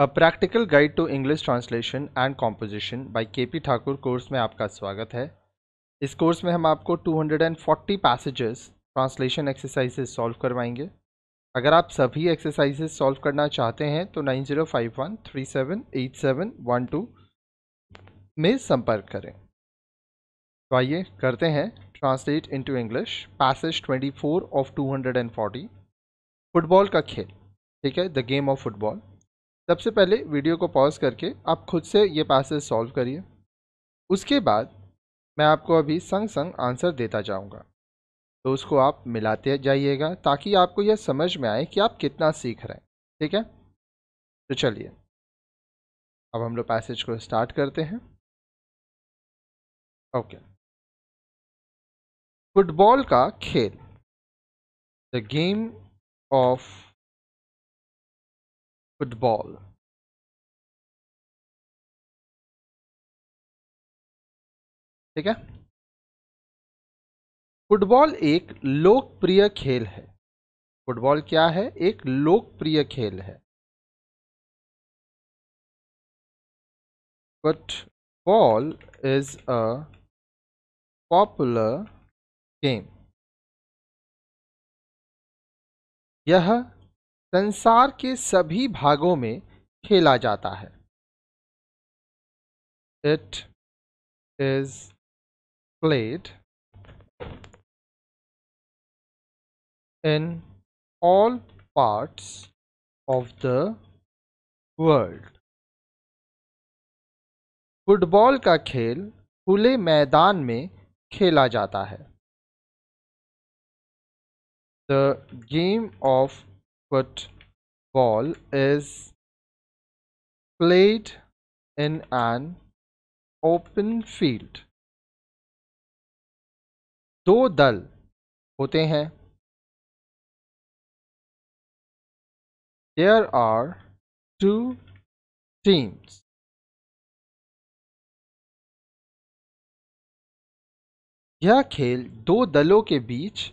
A practical guide to English translation and composition by K P Thakur course में आपका स्वागत है इस कोर्स में हम आपको 240 पैसेजेस ट्रांसलेशन एक्सरसाइजेज सॉल्व करवाएंगे अगर आप सभी एक्सरसाइजेस सॉल्व करना चाहते हैं तो nine zero five one three seven eight seven one two में संपर्क करें तो आइए करते हैं translate into English passage twenty four of two hundred and forty football का खेल ठीक है द गेम ऑफ फुटबॉल सबसे पहले वीडियो को पॉज करके आप खुद से ये पासेज सॉल्व करिए उसके बाद मैं आपको अभी संग संग आंसर देता जाऊंगा तो उसको आप मिलाते जाइएगा ताकि आपको यह समझ में आए कि आप कितना सीख रहे हैं ठीक है तो चलिए अब हम लोग पैसेज को स्टार्ट करते हैं ओके फुटबॉल का खेल द गेम ऑफ football ठीक है फुटबॉल एक लोकप्रिय खेल है फुटबॉल क्या है एक लोकप्रिय खेल है ball is a popular game यह संसार के सभी भागों में खेला जाता है it is played in all parts of the world football का खेल खुले मैदान में खेला जाता है the game of Football is played in an open field. दो दल होते हैं There are two teams. यह खेल दो दलों के बीच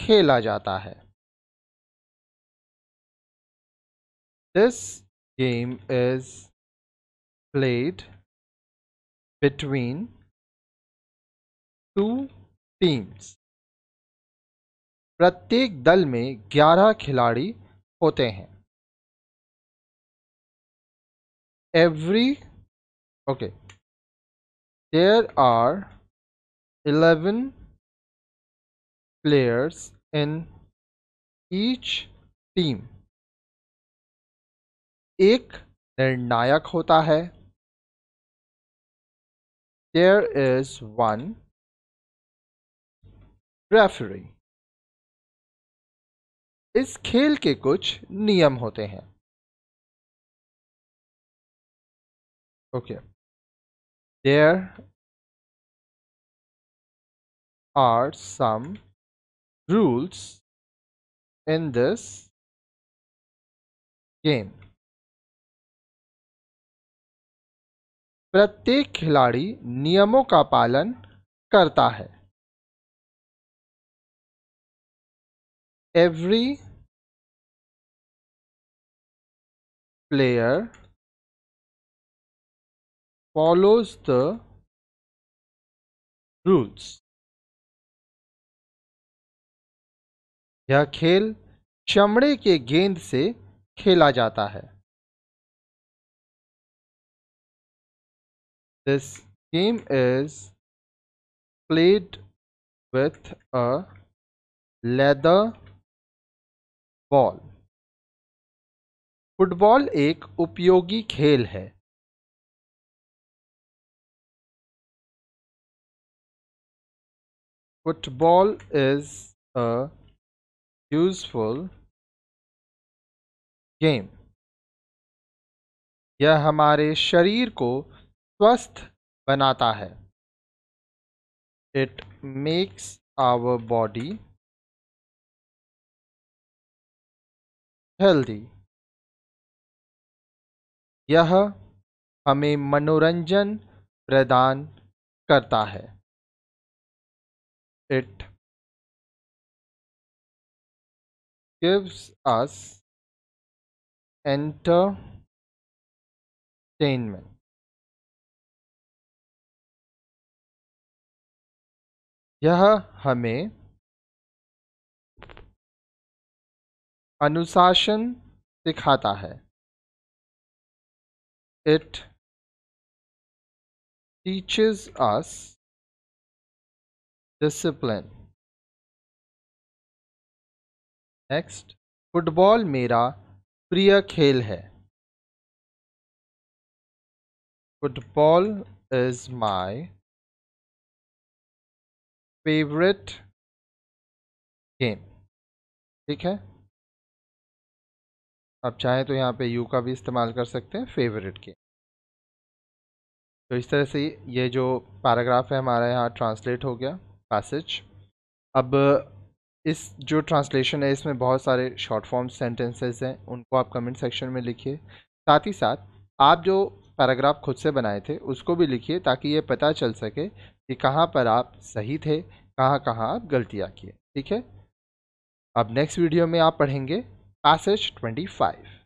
खेला जाता है this game is played between two teams. प्रत्येक दल में 11 खिलाड़ी होते हैं। Every, okay, there are 11 players in each team. एक निर्णायक होता है देयर इज वन रेफरी इस खेल के कुछ नियम होते हैं okay there are some rules in this game प्रत्येक खिलाड़ी नियमों का पालन करता है every player follows the rules यह खेल चमड़े के गेंद से खेला जाता है This game is played with a leather ball football एक उपयोगी खेल है football is a useful game यह हमारे शरीर को स्वस्थ बनाता है it makes our body healthy यह हमें मनोरंजन प्रदान करता है इट गिव्स अस एंटरटेनमेंट यह हमें अनुशासन सिखाता है it teaches us discipline next football मेरा प्रिय खेल है football is my favourite game ठीक है आप चाहें तो यहाँ पे यू का भी इस्तेमाल कर सकते हैं फेवरेट गेम तो इस तरह से ये जो पैराग्राफ है हमारा यहाँ ट्रांसलेट हो गया पैसेज अब इस जो ट्रांसलेशन है इसमें बहुत सारे शॉर्ट फॉर्म सेंटेंसेस हैं उनको आप कमेंट सेक्शन में लिखिए साथ ही साथ आप जो पैराग्राफ खुद से बनाए थे उसको भी लिखिए ताकि ये पता चल सके कि कहाँ पर आप सही थे कहाँ कहाँ आप गलतियाँ किए ठीक है अब नेक्स्ट वीडियो में आप पढ़ेंगे पैसेज ट्वेंटी फाइव